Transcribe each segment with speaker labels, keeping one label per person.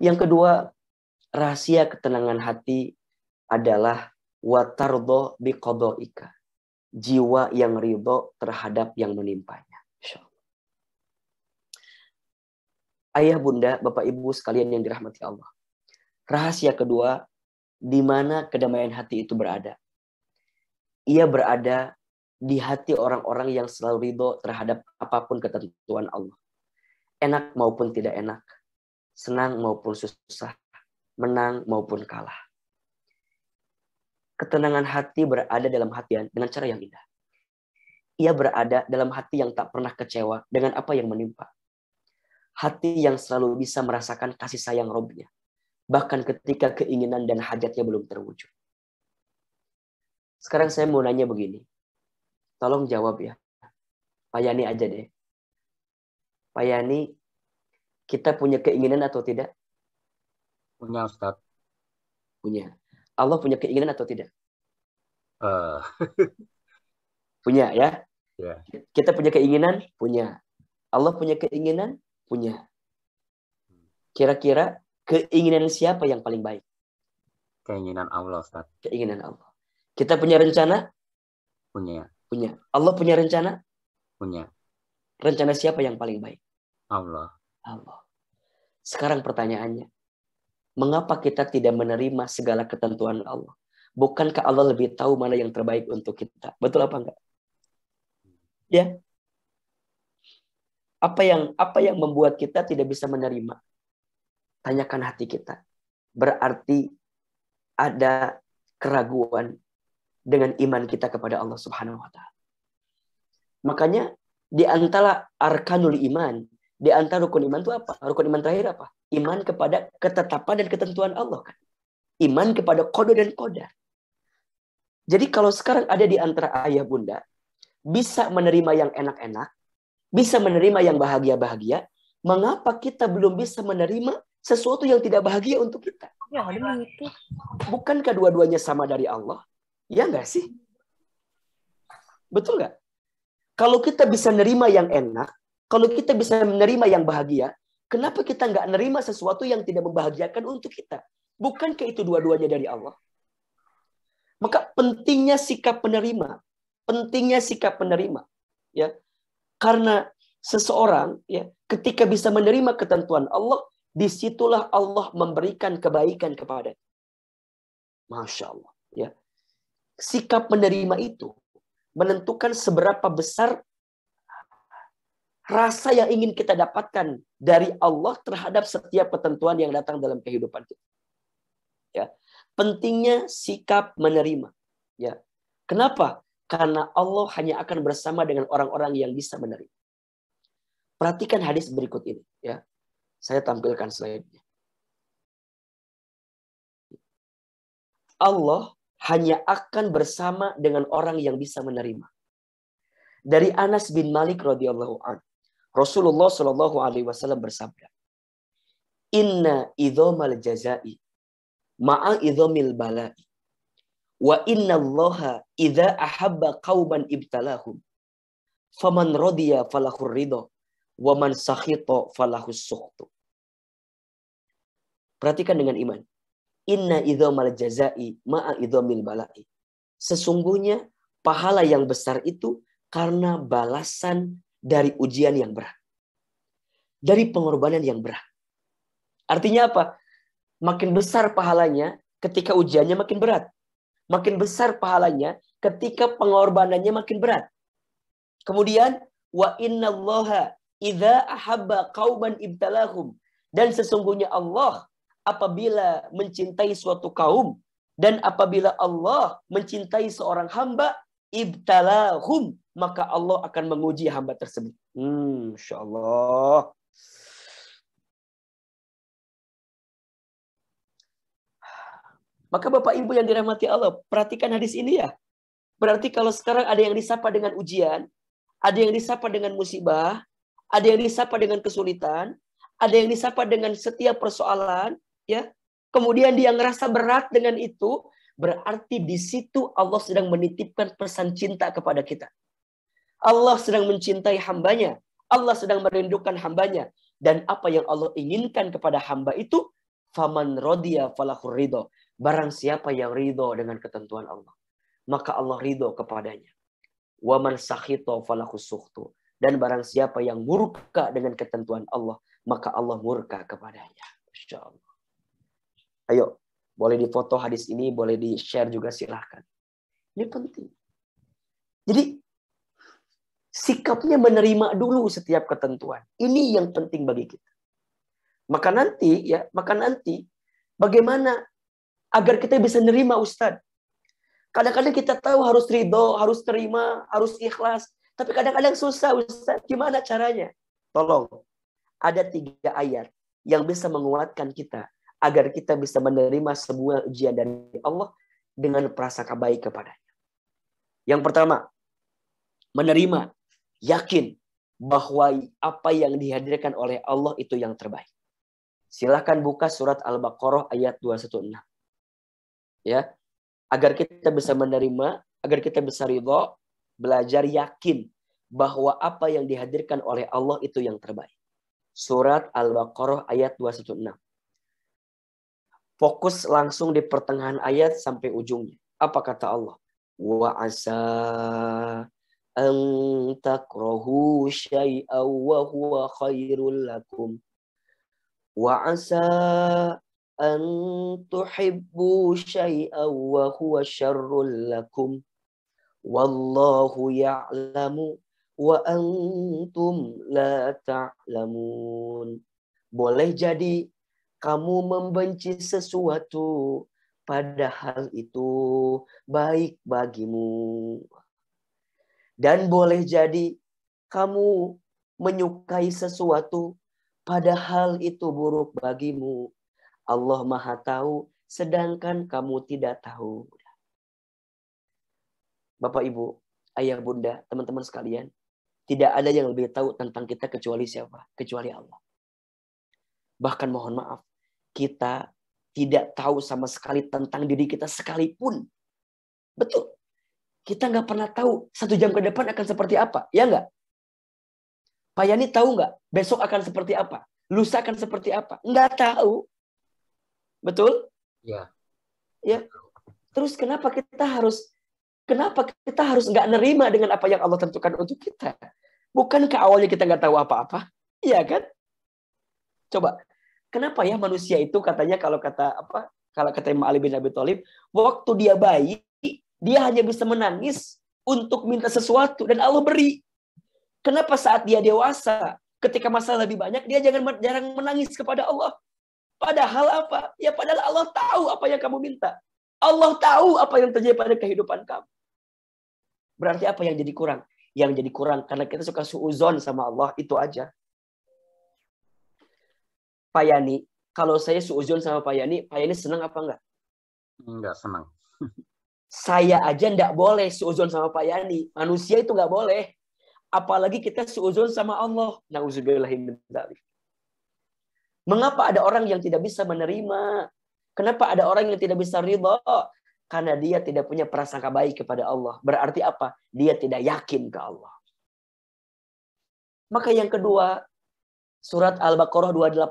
Speaker 1: Yang kedua, rahasia ketenangan hati adalah watardo biqodoika. Jiwa yang ridho terhadap yang menimpanya. Ayah, bunda, bapak, ibu sekalian yang dirahmati Allah. Rahasia kedua, di mana kedamaian hati itu berada. Ia berada di hati orang-orang yang selalu ridho terhadap apapun ketentuan Allah. Enak maupun tidak enak senang maupun susah, menang maupun kalah. Ketenangan hati berada dalam hatian dengan cara yang indah. Ia berada dalam hati yang tak pernah kecewa dengan apa yang menimpa. Hati yang selalu bisa merasakan kasih sayang robnya, bahkan ketika keinginan dan hajatnya belum terwujud. Sekarang saya mau nanya begini, tolong jawab ya. Pak Yani aja deh. Pak Yani kita punya keinginan atau tidak? Punya Ustaz. Punya. Allah punya keinginan atau tidak? Uh. punya ya? Yeah. Kita punya keinginan? Punya. Allah punya keinginan? Punya. Kira-kira keinginan siapa yang paling baik? Keinginan Allah, Ustaz. Keinginan Allah. Kita punya rencana? Punya. Punya. Allah punya rencana? Punya. Rencana siapa yang paling baik? Allah. Allah. Sekarang pertanyaannya, mengapa kita tidak menerima segala ketentuan Allah? Bukankah Allah lebih tahu mana yang terbaik untuk kita? Betul apa enggak? Ya. Apa yang apa yang membuat kita tidak bisa menerima? Tanyakan hati kita. Berarti ada keraguan dengan iman kita kepada Allah Subhanahu wa taala. Makanya di antara arkanul iman di antara rukun iman itu apa? Rukun iman terakhir apa? Iman kepada ketetapan dan ketentuan Allah kan. Iman kepada kodo dan koda. Jadi kalau sekarang ada di antara ayah bunda, bisa menerima yang enak-enak, bisa menerima yang bahagia-bahagia, mengapa kita belum bisa menerima sesuatu yang tidak bahagia untuk kita? Ya, itu. Bukankah dua-duanya sama dari Allah? Ya enggak sih? Betul nggak? Kalau kita bisa menerima yang enak, kalau kita bisa menerima yang bahagia, kenapa kita nggak menerima sesuatu yang tidak membahagiakan untuk kita? Bukankah itu dua-duanya dari Allah? Maka pentingnya sikap penerima, pentingnya sikap penerima, ya. Karena seseorang ya ketika bisa menerima ketentuan Allah, disitulah Allah memberikan kebaikan kepada. Masya Allah, ya. Sikap menerima itu menentukan seberapa besar rasa yang ingin kita dapatkan dari Allah terhadap setiap ketentuan yang datang dalam kehidupan kita. Ya. Pentingnya sikap menerima. Ya. Kenapa? Karena Allah hanya akan bersama dengan orang-orang yang bisa menerima. Perhatikan hadis berikut ini. Ya. Saya tampilkan slide-nya. Allah hanya akan bersama dengan orang yang bisa menerima. Dari Anas bin Malik radhiyallahu an. Rasulullah Shallallahu Alaihi Wasallam bersabda, Inna idomal jazai ma'a idomil balai. Wa inna allaha ida ahabba kauban ibtalahum. Faman rodiya falahur ridho. Wa man sakhito falahus sukhtu. Perhatikan dengan iman. Inna idomal jazai ma'a idomil balai. Sesungguhnya pahala yang besar itu karena balasan dari ujian yang berat. Dari pengorbanan yang berat. Artinya apa? Makin besar pahalanya ketika ujiannya makin berat. Makin besar pahalanya ketika pengorbanannya makin berat. Kemudian wa innallaha ahabba ibtalahum dan sesungguhnya Allah apabila mencintai suatu kaum dan apabila Allah mencintai seorang hamba ibtalahum maka Allah akan menguji hamba tersebut. Hmm, insya Allah. Maka Bapak Ibu yang dirahmati Allah, perhatikan hadis ini ya. Berarti kalau sekarang ada yang disapa dengan ujian, ada yang disapa dengan musibah, ada yang disapa dengan kesulitan, ada yang disapa dengan setiap persoalan, ya. Kemudian dia ngerasa berat dengan itu, berarti di situ Allah sedang menitipkan pesan cinta kepada kita. Allah sedang mencintai hambanya. Allah sedang merindukan hambanya. Dan apa yang Allah inginkan kepada hamba itu, faman rodiya falahur ridho. Barang siapa yang ridho dengan ketentuan Allah. Maka Allah ridho kepadanya. Waman sakhito falahus suhtu. Dan barang siapa yang murka dengan ketentuan Allah, maka Allah murka kepadanya. Masya Allah. Ayo, boleh difoto hadis ini, boleh di-share juga silahkan. Ini penting. Jadi sikapnya menerima dulu setiap ketentuan. Ini yang penting bagi kita. Maka nanti ya, maka nanti bagaimana agar kita bisa nerima Ustadz. Kadang-kadang kita tahu harus ridho, harus terima, harus ikhlas. Tapi kadang-kadang susah Ustaz. Gimana caranya? Tolong, ada tiga ayat yang bisa menguatkan kita agar kita bisa menerima sebuah ujian dari Allah dengan perasaan baik kepadanya. Yang pertama, menerima yakin bahwa apa yang dihadirkan oleh Allah itu yang terbaik. Silahkan buka surat Al-Baqarah ayat 216. Ya, agar kita bisa menerima, agar kita bisa ridho, belajar yakin bahwa apa yang dihadirkan oleh Allah itu yang terbaik. Surat Al-Baqarah ayat 216. Fokus langsung di pertengahan ayat sampai ujungnya. Apa kata Allah? Wa asa huwa khairul lakum wa asa an tuhibbu أن wa huwa syarrul lakum wallahu ya'lamu wa antum la ta'lamun Boleh jadi kamu membenci sesuatu, padahal itu baik bagimu. Dan boleh jadi kamu menyukai sesuatu padahal itu buruk bagimu. Allah Maha Tahu sedangkan kamu tidak tahu. Bapak Ibu, ayah bunda, teman-teman sekalian, tidak ada yang lebih tahu tentang kita kecuali siapa? Kecuali Allah. Bahkan mohon maaf, kita tidak tahu sama sekali tentang diri kita sekalipun. Betul. Kita nggak pernah tahu satu jam ke depan akan seperti apa, ya nggak? Pak Yani tahu nggak besok akan seperti apa? Lusa akan seperti apa? Nggak tahu. Betul? Ya. Ya. Terus kenapa kita harus kenapa kita harus nggak nerima dengan apa yang Allah tentukan untuk kita? Bukankah awalnya kita nggak tahu apa-apa? Iya kan? Coba, kenapa ya manusia itu katanya kalau kata apa kalau kata Imam Ali bin Abi Thalib, waktu dia bayi dia hanya bisa menangis untuk minta sesuatu dan Allah beri. Kenapa saat dia dewasa, ketika masalah lebih banyak, dia jangan jarang menangis kepada Allah. Padahal apa? Ya padahal Allah tahu apa yang kamu minta. Allah tahu apa yang terjadi pada kehidupan kamu. Berarti apa yang jadi kurang? Yang jadi kurang karena kita suka suuzon sama Allah itu aja. Pak Yani, kalau saya suuzon sama Pak Yani, Pak Yani senang apa enggak? Enggak senang. Saya aja ndak boleh seuzon sama Pak Yani. Manusia itu nggak boleh. Apalagi kita seuzon sama Allah. Mengapa ada orang yang tidak bisa menerima? Kenapa ada orang yang tidak bisa ridho? Karena dia tidak punya prasangka baik kepada Allah. Berarti apa? Dia tidak yakin ke Allah. Maka yang kedua, surat Al-Baqarah 286.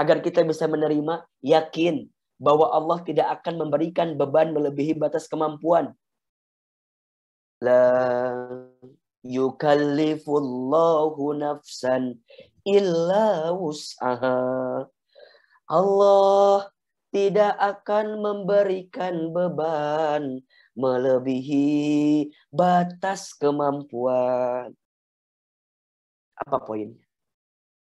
Speaker 1: Agar kita bisa menerima, yakin bahwa Allah tidak akan memberikan beban melebihi batas kemampuan. La yukallifullahu nafsan illa wus'aha. Allah tidak akan memberikan beban melebihi batas kemampuan. Apa poinnya?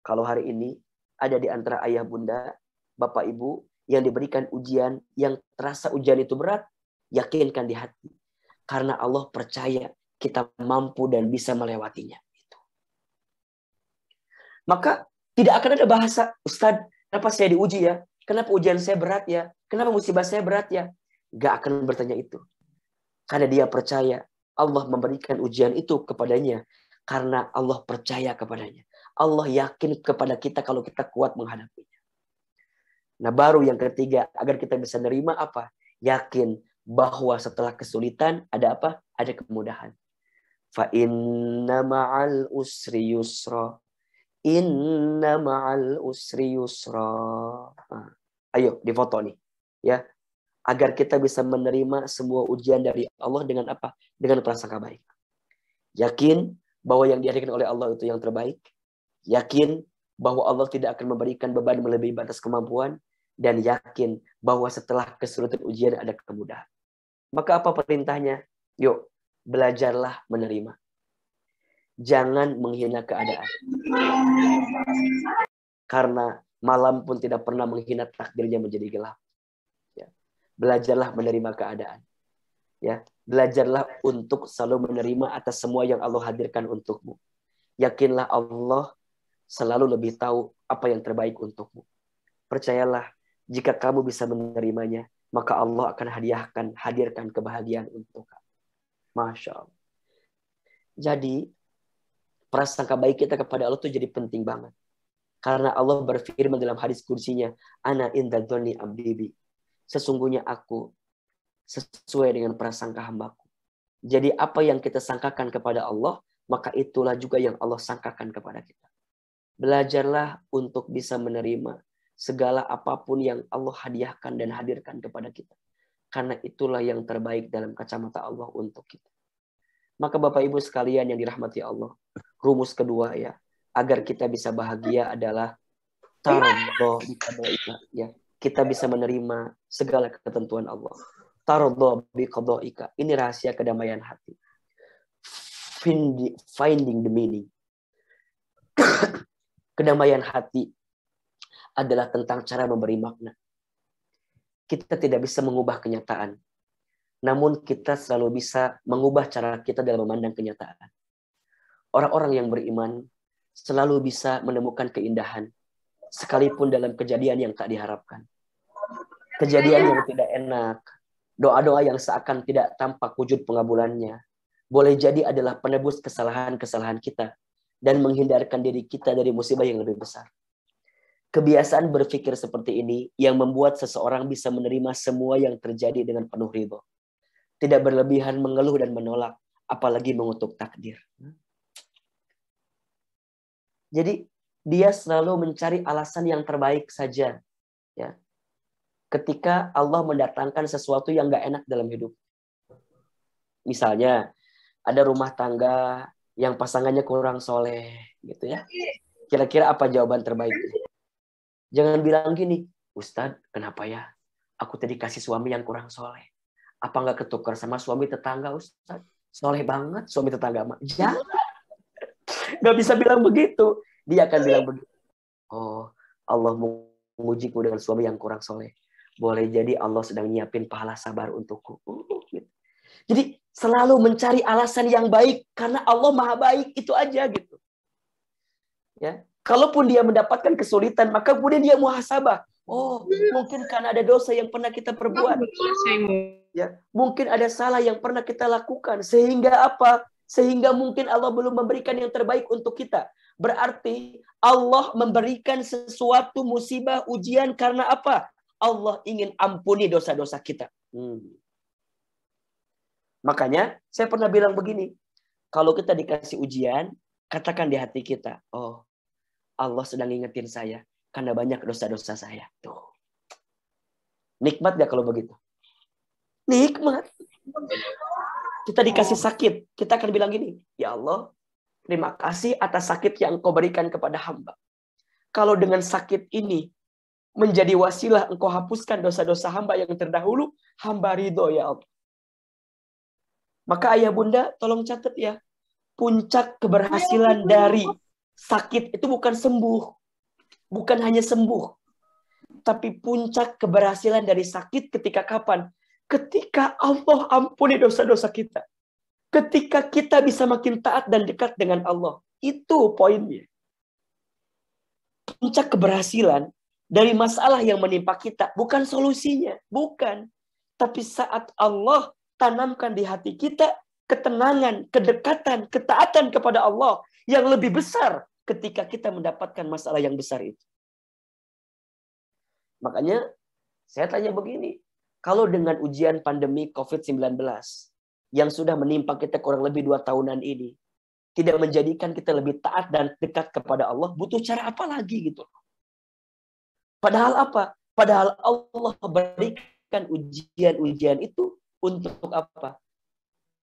Speaker 1: Kalau hari ini ada di antara ayah bunda, bapak ibu, yang diberikan ujian, yang terasa ujian itu berat, yakinkan di hati. Karena Allah percaya kita mampu dan bisa melewatinya. Maka tidak akan ada bahasa, Ustadz, kenapa saya diuji ya? Kenapa ujian saya berat ya? Kenapa musibah saya berat ya? Gak akan bertanya itu. Karena dia percaya Allah memberikan ujian itu kepadanya. Karena Allah percaya kepadanya. Allah yakin kepada kita kalau kita kuat menghadapinya. Nah baru yang ketiga, agar kita bisa nerima apa? Yakin bahwa setelah kesulitan ada apa? Ada kemudahan. Fa inna ma'al usri yusra. Inna ma'al usri yusra. Nah, ayo difoto nih. Ya, agar kita bisa menerima semua ujian dari Allah dengan apa? Dengan prasangka baik. Yakin bahwa yang diadakan oleh Allah itu yang terbaik. Yakin bahwa Allah tidak akan memberikan beban melebihi batas kemampuan dan yakin bahwa setelah kesulitan ujian ada kemudahan. Maka apa perintahnya? Yuk, belajarlah menerima. Jangan menghina keadaan. Karena malam pun tidak pernah menghina takdirnya menjadi gelap. Ya. Belajarlah menerima keadaan. Ya, belajarlah untuk selalu menerima atas semua yang Allah hadirkan untukmu. Yakinlah Allah selalu lebih tahu apa yang terbaik untukmu. Percayalah jika kamu bisa menerimanya, maka Allah akan hadiahkan, hadirkan kebahagiaan untuk kamu. Masya Allah. Jadi, prasangka baik kita kepada Allah itu jadi penting banget. Karena Allah berfirman dalam hadis kursinya, Ana inda abdibi. Sesungguhnya aku sesuai dengan prasangka hambaku. Jadi apa yang kita sangkakan kepada Allah, maka itulah juga yang Allah sangkakan kepada kita. Belajarlah untuk bisa menerima segala apapun yang Allah hadiahkan dan hadirkan kepada kita. Karena itulah yang terbaik dalam kacamata Allah untuk kita. Maka Bapak Ibu sekalian yang dirahmati Allah, rumus kedua ya, agar kita bisa bahagia adalah ya. Kita bisa menerima segala ketentuan Allah. Ini rahasia kedamaian hati. finding the meaning. kedamaian hati adalah tentang cara memberi makna. Kita tidak bisa mengubah kenyataan, namun kita selalu bisa mengubah cara kita dalam memandang kenyataan. Orang-orang yang beriman selalu bisa menemukan keindahan, sekalipun dalam kejadian yang tak diharapkan. Kejadian yang tidak enak, doa-doa yang seakan tidak tampak wujud pengabulannya, boleh jadi adalah penebus kesalahan-kesalahan kita dan menghindarkan diri kita dari musibah yang lebih besar. Kebiasaan berpikir seperti ini yang membuat seseorang bisa menerima semua yang terjadi dengan penuh ridho. Tidak berlebihan mengeluh dan menolak, apalagi mengutuk takdir. Jadi dia selalu mencari alasan yang terbaik saja. Ya. Ketika Allah mendatangkan sesuatu yang gak enak dalam hidup. Misalnya, ada rumah tangga yang pasangannya kurang soleh. gitu ya. Kira-kira apa jawaban terbaiknya? Jangan bilang gini, Ustadz, kenapa ya? Aku tadi kasih suami yang kurang soleh. Apa nggak ketukar sama suami tetangga, Ustadz? Soleh banget suami tetangga. Mah. Jangan. Nggak bisa bilang begitu. Dia akan bilang begitu. Oh, Allah mengujiku dengan suami yang kurang soleh. Boleh jadi Allah sedang nyiapin pahala sabar untukku. Uh, gitu. Jadi selalu mencari alasan yang baik karena Allah maha baik itu aja gitu. Ya, Kalaupun dia mendapatkan kesulitan, maka kemudian dia muhasabah. Oh, hmm. mungkin karena ada dosa yang pernah kita perbuat. Ya, mungkin ada salah yang pernah kita lakukan sehingga apa? Sehingga mungkin Allah belum memberikan yang terbaik untuk kita. Berarti Allah memberikan sesuatu musibah ujian karena apa? Allah ingin ampuni dosa-dosa kita. Hmm. Makanya saya pernah bilang begini, kalau kita dikasih ujian, katakan di hati kita, oh Allah sedang ingetin saya karena banyak dosa-dosa saya. Tuh. Nikmat gak kalau begitu? Nikmat. Kita dikasih oh. sakit, kita akan bilang gini, ya Allah, terima kasih atas sakit yang engkau berikan kepada hamba. Kalau dengan sakit ini menjadi wasilah engkau hapuskan dosa-dosa hamba yang terdahulu, hamba ridho ya Allah. Maka ayah bunda tolong catat ya, puncak keberhasilan dari sakit itu bukan sembuh, bukan hanya sembuh, tapi puncak keberhasilan dari sakit ketika kapan? Ketika Allah ampuni dosa-dosa kita. Ketika kita bisa makin taat dan dekat dengan Allah. Itu poinnya. Puncak keberhasilan dari masalah yang menimpa kita bukan solusinya, bukan. Tapi saat Allah tanamkan di hati kita ketenangan, kedekatan, ketaatan kepada Allah yang lebih besar ketika kita mendapatkan masalah yang besar itu. Makanya saya tanya begini, kalau dengan ujian pandemi COVID-19 yang sudah menimpa kita kurang lebih dua tahunan ini, tidak menjadikan kita lebih taat dan dekat kepada Allah, butuh cara apa lagi gitu Padahal apa? Padahal Allah berikan ujian-ujian itu untuk apa?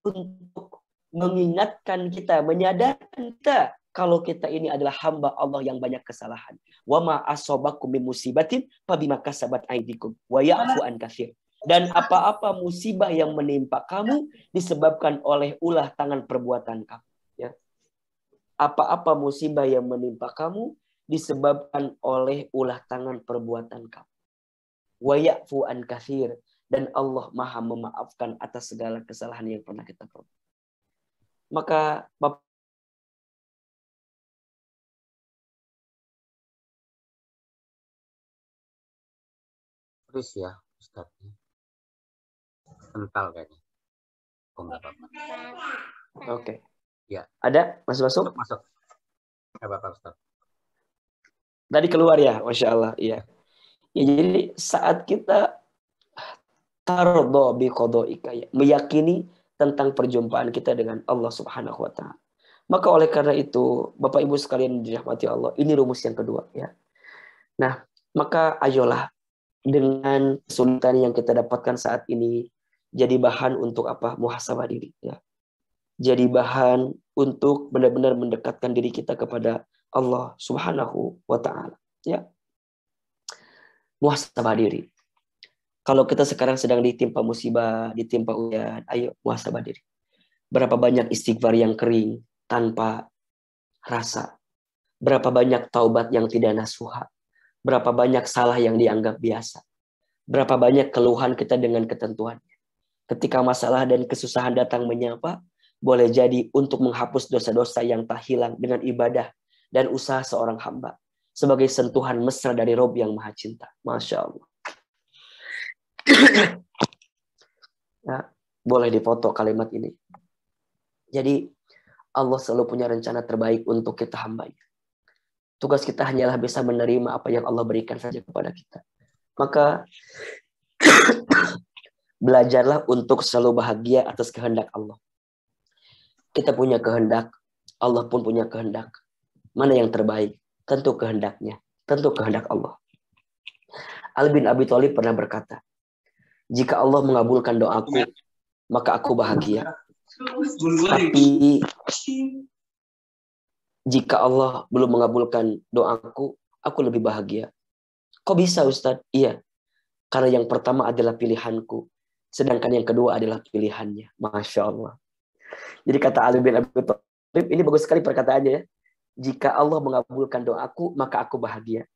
Speaker 1: Untuk mengingatkan kita, menyadarkan kita kalau kita ini adalah hamba Allah yang banyak kesalahan. Wa ma asobakum min musibatin fabima kasabat aidikum wa ya'fu an katsir. Dan apa-apa musibah yang menimpa kamu disebabkan oleh ulah tangan perbuatan kamu, ya. Apa-apa musibah yang menimpa kamu disebabkan oleh ulah tangan perbuatan kamu. Wa ya'fu an katsir dan Allah Maha memaafkan atas segala kesalahan yang pernah kita perbuat. Maka Bapak tipis ya Ustaznya. Kental kayaknya. Oh, apa-apa. Oke. Okay. Ya. Ada? Masuk masuk? Masuk. Enggak apa-apa Ustaz. Tadi keluar ya, Masya Allah. Iya. Ya, jadi saat kita tardo bi kodoika, ya, meyakini tentang perjumpaan kita dengan Allah Subhanahu wa taala. Maka oleh karena itu, Bapak Ibu sekalian dirahmati Allah, ini rumus yang kedua ya. Nah, maka ayolah dengan kesulitan yang kita dapatkan saat ini jadi bahan untuk apa muhasabah diri ya jadi bahan untuk benar-benar mendekatkan diri kita kepada Allah Subhanahu wa taala ya muhasabah diri kalau kita sekarang sedang ditimpa musibah ditimpa ujian ayo muhasabah diri berapa banyak istighfar yang kering tanpa rasa berapa banyak taubat yang tidak nasuhah? Berapa banyak salah yang dianggap biasa. Berapa banyak keluhan kita dengan ketentuannya. Ketika masalah dan kesusahan datang menyapa, boleh jadi untuk menghapus dosa-dosa yang tak hilang dengan ibadah dan usaha seorang hamba. Sebagai sentuhan mesra dari Rob yang maha cinta. Masya Allah. ya, boleh dipoto kalimat ini. Jadi Allah selalu punya rencana terbaik untuk kita hambanya. Tugas kita hanyalah bisa menerima apa yang Allah berikan saja kepada kita. Maka belajarlah untuk selalu bahagia atas kehendak Allah. Kita punya kehendak, Allah pun punya kehendak. Mana yang terbaik? Tentu kehendaknya, tentu kehendak Allah. Ali bin Abi Thalib pernah berkata, "Jika Allah mengabulkan doaku, maka aku bahagia. Tapi jika Allah belum mengabulkan doaku, aku lebih bahagia. Kok bisa Ustadz? Iya, karena yang pertama adalah pilihanku, sedangkan yang kedua adalah pilihannya. Masya Allah. Jadi kata Ali bin Abi Thalib, ini bagus sekali perkataannya ya. Jika Allah mengabulkan doaku, maka aku bahagia.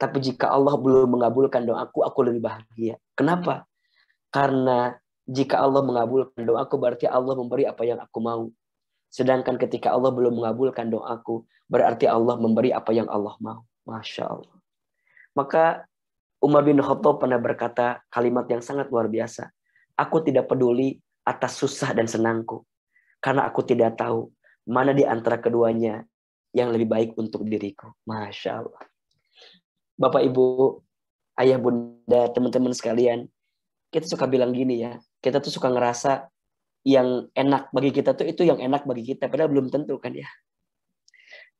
Speaker 1: Tapi jika Allah belum mengabulkan doaku, aku lebih bahagia. Kenapa? Karena jika Allah mengabulkan doaku, berarti Allah memberi apa yang aku mau. Sedangkan ketika Allah belum mengabulkan doaku, berarti Allah memberi apa yang Allah mau. Masya Allah. Maka Umar bin Khattab pernah berkata kalimat yang sangat luar biasa. Aku tidak peduli atas susah dan senangku. Karena aku tidak tahu mana di antara keduanya yang lebih baik untuk diriku. Masya Allah. Bapak, Ibu, Ayah, Bunda, teman-teman sekalian, kita suka bilang gini ya, kita tuh suka ngerasa yang enak bagi kita tuh itu yang enak bagi kita padahal belum tentu kan ya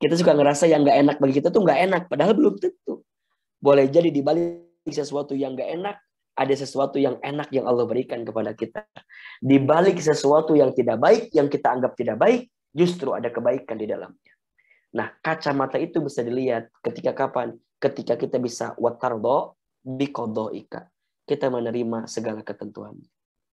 Speaker 1: kita suka ngerasa yang nggak enak bagi kita tuh nggak enak padahal belum tentu boleh jadi dibalik sesuatu yang nggak enak ada sesuatu yang enak yang Allah berikan kepada kita dibalik sesuatu yang tidak baik yang kita anggap tidak baik justru ada kebaikan di dalamnya nah kacamata itu bisa dilihat ketika kapan ketika kita bisa watardo bikodoika kita menerima segala ketentuannya